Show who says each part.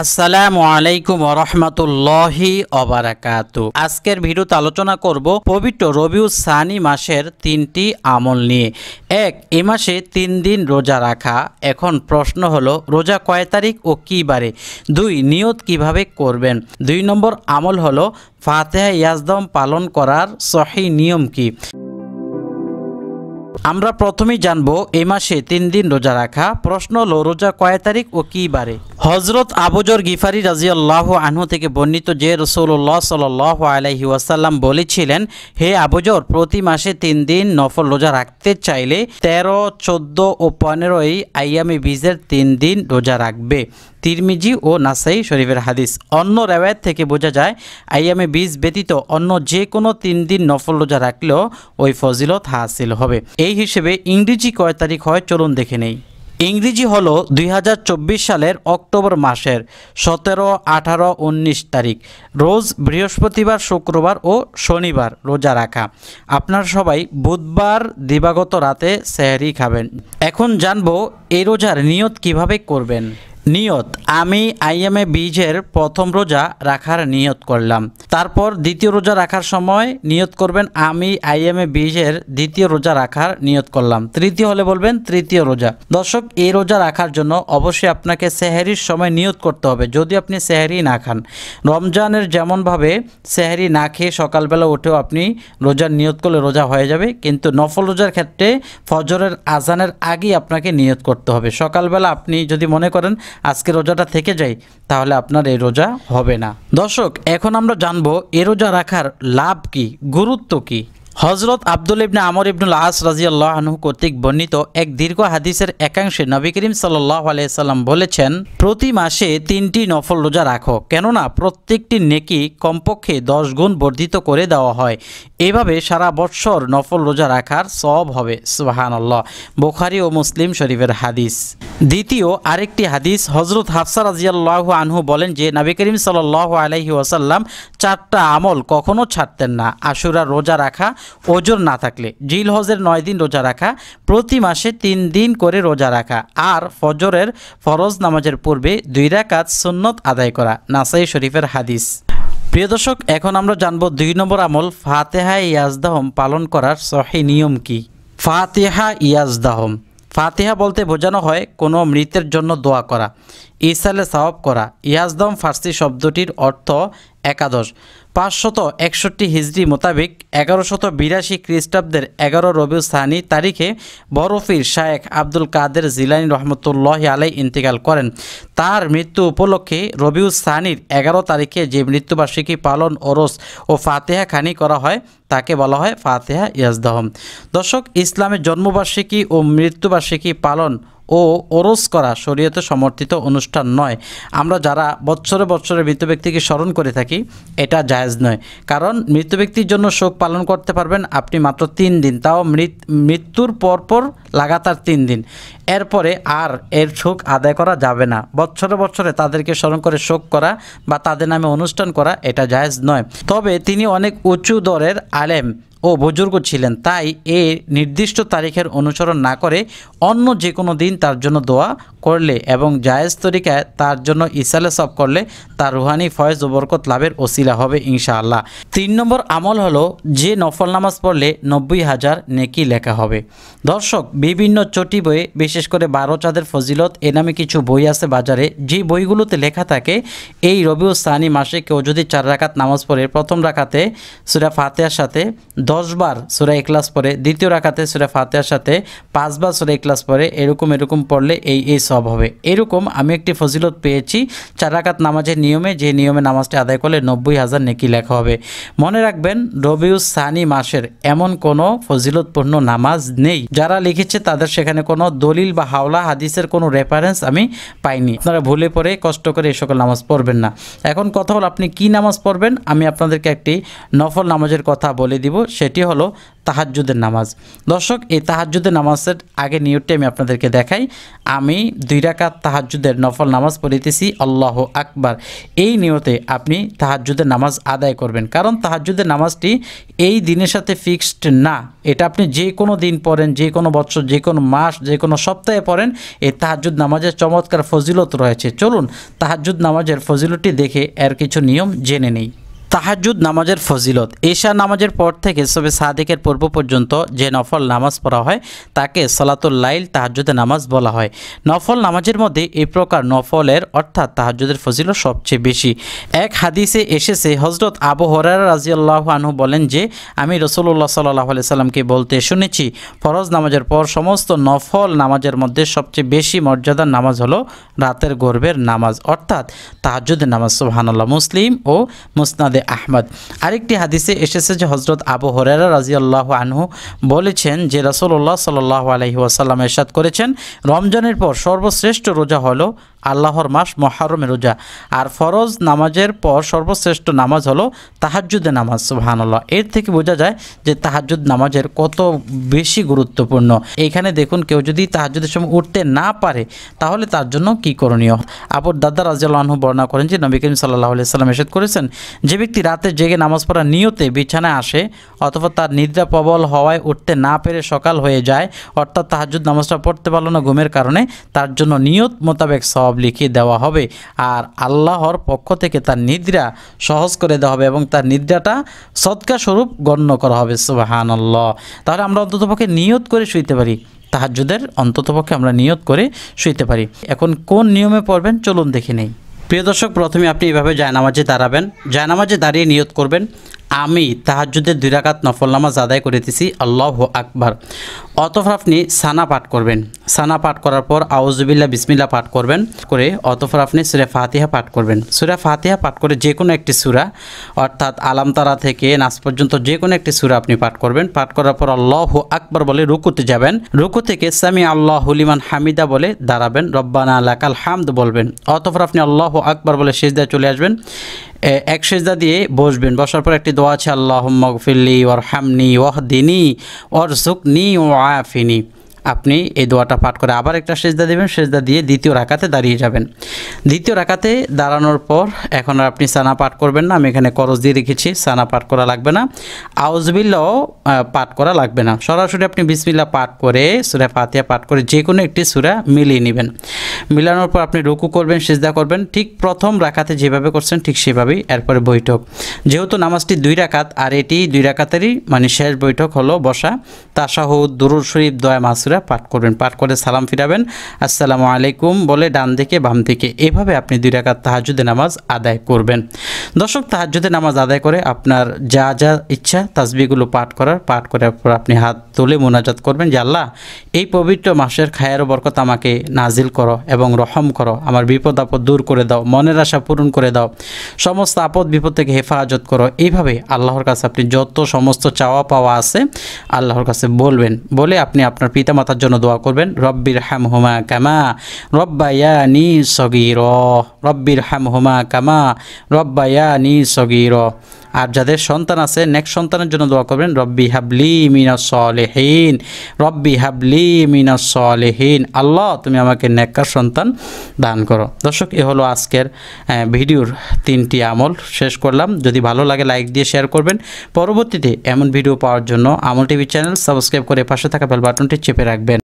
Speaker 1: আসসালামু আলাইকুম রহমতুল্লাহি অবরাকাত আজকের ভিডিওতে আলোচনা করব পবিত্র রবিউ সানি মাসের তিনটি আমল নিয়ে এক এ মাসে তিন দিন রোজা রাখা এখন প্রশ্ন হলো রোজা কয় তারিখ ও কী বারে দুই নিয়ত কিভাবে করবেন দুই নম্বর আমল হলো ফাতেহা ইয়াজদম পালন করার সহি নিয়ম কী আমরা প্রথমেই জানব এ মাসে তিন দিন রোজা রাখা প্রশ্ন হল রোজা কয় তারিখ ও কী বারে হজরত আবুজর গিফারি রাজিয়াল্লাহ আনহু থেকে বর্ণিত যে রসৌল্লাহ সাল আলাহি ওয়াসাল্লাম বলেছিলেন হে আবুজর প্রতি মাসে তিন দিন নফল রোজা রাখতে চাইলে তেরো ১৪ ও পনেরোই আইয়ামি বীজের তিন দিন রোজা রাখবে তিরমিজি ও নাসাই শরীফের হাদিস অন্য রেওয়ায়ত থেকে বোঝা যায় আইয়ামে বীজ ব্যতীত অন্য যে কোনো তিন দিন নফল রোজা রাখলেও ওই ফজিলত হাসিল হবে এই হিসেবে ইংরেজি কয় তারিখ হয় চলুন দেখে নেই ইংরেজি হল দুই সালের অক্টোবর মাসের সতেরো আঠারো উনিশ তারিখ রোজ বৃহস্পতিবার শুক্রবার ও শনিবার রোজা রাখা আপনার সবাই বুধবার দিবাগত রাতে সেহরি খাবেন এখন জানবো এই রোজার নিয়ত কিভাবে করবেন নিয়ত আমি আইএমএ বীজের প্রথম রোজা রাখার নিয়ত করলাম তারপর দ্বিতীয় রোজা রাখার সময় নিয়ত করবেন আমি আইএমএ বীজের দ্বিতীয় রোজা রাখার নিয়ত করলাম তৃতীয় হলে বলবেন তৃতীয় রোজা দর্শক এই রোজা রাখার জন্য অবশ্যই আপনাকে সেহারির সময় নিয়ত করতে হবে যদি আপনি সেহারি না খান রমজানের যেমনভাবে সেহারি না খেয়ে সকালবেলা উঠেও আপনি রোজার নিয়ত করলে রোজা হয়ে যাবে কিন্তু নফল রোজার ক্ষেত্রে ফজরের আজানের আগেই আপনাকে নিয়ত করতে হবে সকালবেলা আপনি যদি মনে করেন আজকে রোজাটা থেকে যায় তাহলে আপনার এই রোজা হবে না দর্শক এখন আমরা জানবো এ রোজা রাখার লাভ কি গুরুত্ব কি হজরত আব্দুল ইবনে আমর ইবনুল আস রাজিয়াল্লাহ আনহু কর্তৃক বর্ণিত এক দীর্ঘ হাদিসের একাংশে নবী করিম সাল্লাহ আলাইসাল্লাম বলেছেন প্রতি মাসে তিনটি নফল রোজা রাখো কেননা প্রত্যেকটি নেকি কমপক্ষে দশ গুণ বর্ধিত করে দেওয়া হয় এভাবে সারা বৎসর নফল রোজা রাখার সব হবে সুবাহানল্লাহ বোখারি ও মুসলিম শরীফের হাদিস দ্বিতীয় আরেকটি হাদিস হজরত হাফসা রাজিয়াল্লাহ আনহু বলেন যে নাবি করিম সাল আলহি ওয়াসাল্লাম চারটা আমল কখনো ছাড়তেন না আশুরা রোজা রাখা ওজন না থাকলে জিল হজের নয় দিন রোজা রাখা প্রতি মাসে তিন দিন করে রোজা রাখা আর ফজরের ফরজ নামাজের পূর্বে দুইরা কাজ সুন্নত আদায় করা নাসাই শরীফের হাদিস প্রিয় দর্শক এখন আমরা জানব দুই নম্বর আমল ফাতেহা ইয়াজদাহম পালন করার সহি নিয়ম কি ফাতেহা ইয়াজদাহম ফাতেহা বলতে বোঝানো হয় কোনো মৃতের জন্য দোয়া করা ইসালে সাহব করা ইয়াজদম ফার্সি শব্দটির অর্থ একাদশ পাঁচশত একষট্টি হিজড়ি মোতাবেক এগারোশত বিরাশি খ্রিস্টাব্দের এগারো রবি সানি তারিখে বরফির শায়েখ আব্দুল কাদের জিলানি রহমতুল্লাহ আলাই ইন্তেকাল করেন তার মৃত্যু উপলক্ষে রবিউ সানির এগারো তারিখে যে মৃত্যুবার্ষিকী পালন ওরস ও ফাতেহা খানি করা হয় তাকে বলা হয় ফাতেহা ইয়াজদাহম দর্শক ইসলামের জন্মবার্ষিকী ও মৃত্যুবার্ষিকী পালন ও ওরস করা শরীয়তে সমর্থিত অনুষ্ঠান নয় আমরা যারা বৎসরে বৎসরে মৃত ব্যক্তিকে স্মরণ করে থাকি এটা জায়েজ নয় কারণ মৃত ব্যক্তির জন্য শোক পালন করতে পারবেন আপনি মাত্র তিন দিন তাও মৃত্যুর পরপর লাগাতার তিন দিন এরপরে আর এর শোক আদায় করা যাবে না বছরে বছরে তাদেরকে স্মরণ করে শোক করা বা তাদের নামে অনুষ্ঠান করা এটা জায়েজ নয় তবে তিনি অনেক উঁচু দরের আলেম ও বুজুর্গ ছিলেন তাই এ নির্দিষ্ট তারিখের অনুসরণ না করে অন্য যে কোনো দিন তার জন্য দোয়া করলে এবং জায়েজ তরিকায় তার জন্য ইসালে সব করলে তার রুহানি ফয়েজ ও বরকত লাভের ওসিলা হবে ইনশাআল্লাহ তিন নম্বর আমল হলো যে নফল নামাজ পড়লে নব্বই হাজার নেকি লেখা হবে দর্শক বিভিন্ন চটি বইয়ে বিশেষ করে বারো চাঁদের ফজিলত এ নামে কিছু বই আছে বাজারে যে বইগুলোতে লেখা থাকে এই সানি মাসে কেউ যদি চার রাকাত নামাজ পড়ে প্রথম রাখাতে সুরা ফাতেহার সাথে দশবার সুরা এক্লাস পরে দ্বিতীয় রাখাতে সুরা ফাতেহার সাথে পাঁচবার সুরা এক্লাস পরে এরকম এরকম পড়লে এই এই সব হবে এরকম আমি একটি ফজিলত পেয়েছি চার রাকাত নামাজের নিয়মে যে নিয়মে নামাজটি আদায় করলে নব্বই হাজার নেকি লেখা হবে মনে রাখবেন রবিউ সানি মাসের এমন কোনো ফজিলতপূর্ণ নামাজ নেই যারা লিখেছে তাদের সেখানে কোনো দলিল বা হাওলা হাদিসের কোনো রেফারেন্স আমি পাইনি আপনারা ভুলে পড়ে কষ্ট করে এই সকল নামাজ পড়বেন না এখন কথা হল আপনি কি নামাজ পড়বেন আমি আপনাদেরকে একটি নফল নামাজের কথা বলে দিব সেটি হলো তাহাজুদের নামাজ দর্শক এই তাহাজুদের নামাজের আগে নিয়তটি আমি আপনাদেরকে দেখাই আমি দুই রাকাত তাহাজুদের নফল নামাজ পড়িতেছি আল্লাহ আকবার এই নিয়তে আপনি তাহাজুদের নামাজ আদায় করবেন কারণ তাহাজুদের নামাজটি এই দিনের সাথে ফিক্সড না এটা আপনি যে কোনো দিন পড়েন যে কোনো বছর যে কোনো মাস যে কোনো সপ্তাহে পড়েন এই তাহাজুদ নামাজের চমৎকার ফজিলত রয়েছে চলুন তাহাজুদ নামাজের ফজিলতটি দেখে এর কিছু নিয়ম জেনে নিই তাহাজুদ নামাজের ফজিলত এশা নামাজের পর থেকে সবে সাদেকের পূর্ব পর্যন্ত যে নফল নামাজ পড়া হয় তাকে সলাতুল লাইল তাহাজুদের নামাজ বলা হয় নফল নামাজের মধ্যে এই প্রকার নফলের অর্থাৎ তাহাজুদের ফজিলত সবচেয়ে বেশি এক হাদিসে এসেছে হজরত আবু হরার রাজিয়াল্লাহ আনহু বলেন যে আমি রসুল্লাহ সাল্লাহ সাল্লামকে বলতে শুনেছি ফরজ নামাজের পর সমস্ত নফল নামাজের মধ্যে সবচেয়ে বেশি মর্যাদার নামাজ হলো রাতের গর্বের নামাজ অর্থাৎ তাহাজুদের নামাজ সোহানাল্লাহ মুসলিম ও মুসনাদে আহমদ আরেকটি হাদিসে এসেছে যে হজরত আবু হরেরা রাজি আল্লাহ আনহু বলেছেন যে রাসোল্লাহ সাল্লাহ আলহি ওয়াসাল্লাম এরশাদ করেছেন রমজানের পর সর্বশ্রেষ্ঠ রোজা হলো আল্লাহর মাস মহারমে রোজা আর ফরজ নামাজের পর সর্বশ্রেষ্ঠ নামাজ হলো তাহাজুদে নামাজ সুবাহানাল্লাহ এর থেকে বোঝা যায় যে তাহাজুদ নামাজের কত বেশি গুরুত্বপূর্ণ এইখানে দেখুন কেউ যদি তাহাজুদের সময় উঠতে না পারে তাহলে তার জন্য কি করণীয় আবর দাদা রাজিয়াল্লাহু বর্ণনা করেন যে নবী করিম সাল্লাহ আলিয়াল্লাম এসেদ করেছেন যে ব্যক্তি রাতে জেগে নামাজ পড়া নিয়তে বিছানায় আসে অথবা তার নিদ্রা প্রবল হওয়ায় উঠতে না পেরে সকাল হয়ে যায় অর্থাৎ তাহাজুদ নামাজটা পড়তে পারলো না ঘুমের কারণে তার জন্য নিয়ত মোতাবেক সব সব লিখে দেওয়া হবে আর আল্লাহর পক্ষ থেকে তার নিদ্রা সহজ করে দেওয়া হবে এবং তার নিদ্রাটা সৎকা স্বরূপ গণ্য করা হবে সুবাহান আল্লাহ তাহলে আমরা অন্ততপক্ষে নিয়ত করে শুইতে পারি তাহাজুদের অন্ততপক্ষে আমরা নিয়ত করে শুইতে পারি এখন কোন নিয়মে পড়বেন চলুন দেখে নেই প্রিয় দর্শক প্রথমে আপনি এভাবে জায়নামাজে দাঁড়াবেন জায়নামাজে দাঁড়িয়ে নিয়ত করবেন আমি তাহাজুদ্দের দুই রাকাত নফল নামাজ আদায় করিতেছি আল্লাহ আকবার অতফর আপনি সানা পাঠ করবেন সানা পাঠ করার পর আউজুবিল্লা বিসমিল্লা পাঠ করবেন করে অতফর আপনি সুরে ফাতিহা পাঠ করবেন সুরে ফাতিহা পাঠ করে যে কোনো একটি সুরা অর্থাৎ আলামতারা থেকে নাচ পর্যন্ত যে কোনো একটি সুরা আপনি পাঠ করবেন পাঠ করার পর আল্লাহ আকবর বলে রুকুতে যাবেন রুকু থেকে সামি আল্লাহ হুলিমান হামিদা বলে দাঁড়াবেন রব্বানা আলাকাল হামদ বলবেন অতফর আপনি আল্লাহ আকবর বলে শেষদায় চলে আসবেন এক সেজদা দিয়ে বসবেন বসার পর একটি দোয়া আছে আল্লাহ মগফিল্লি ওর হামনি ওহ ওয়াহদিনী ওর সুকনি ও আফিনি আপনি এই দোয়াটা পাঠ করে আবার একটা সেজদা দেবেন সেজদা দিয়ে দ্বিতীয় রাখাতে দাঁড়িয়ে যাবেন দ্বিতীয় রাখাতে দাঁড়ানোর পর এখন আর আপনি সানা পাঠ করবেন না আমি এখানে করজ দিয়ে রেখেছি সানা পাঠ করা লাগবে না আউজবিল্লাও পাঠ করা লাগবে না সরাসরি আপনি বিসমিল্লা পাঠ করে সুরা ফাতিয়া পাঠ করে যে কোনো একটি সুরা মিলিয়ে নেবেন মিলানোর পর আপনি রুকু করবেন সিজদা করবেন ঠিক প্রথম রাখাতে যেভাবে করছেন ঠিক সেভাবেই এরপরে বৈঠক যেহেতু নামাজটি দুই রাকাত আর এটি দুই রাকাতেরই মানে শেষ বৈঠক হলো বসা তাসাহ দুরুল শরীফ দয়া মাসুরা পাঠ করবেন পাঠ করে সালাম ফিরাবেন আসসালামু আলাইকুম বলে ডান দিকে বাম দিকে এভাবে আপনি দুই রাকাত তাহাজুদে নামাজ আদায় করবেন দর্শক তাহাজুদে নামাজ আদায় করে আপনার যা যা ইচ্ছা তাজবিগুলো পাঠ করার পাঠ করার পর আপনি হাত তুলে মোনাজাত করবেন যে আল্লাহ এই পবিত্র মাসের খায়ের বরকত আমাকে নাজিল করো এবং রহম করো আমার বিপদ আপদ দূর করে দাও মনের আশা পূরণ করে দাও সমস্ত আপদ বিপদ থেকে হেফাজত করো এইভাবে আল্লাহর কাছে আপনি যত সমস্ত চাওয়া পাওয়া আছে আল্লাহর কাছে বলবেন বলে আপনি আপনার পিতামাতার জন্য দোয়া করবেন রব্বির হ্যাম হুমা কামা নি সগির রব্বির হ্যাম হুমা কামা নি সগির আর যাদের সন্তান আছে নেক্সট সন্তানের জন্য দোয়া করবেন রব্বি হাবলি মিনাসলেহীন রব্বি হাবলি মিনাসলেহীন আল্লাহ তুমি আমাকে নেককার সন্তান দান করো দর্শক এ হলো আজকের ভিডিওর তিনটি আমল শেষ করলাম যদি ভালো লাগে লাইক দিয়ে শেয়ার করবেন পরবর্তীতে এমন ভিডিও পাওয়ার জন্য আমল টিভি চ্যানেল সাবস্ক্রাইব করে পাশে থাকা বেল বাটনটি চেপে রাখবেন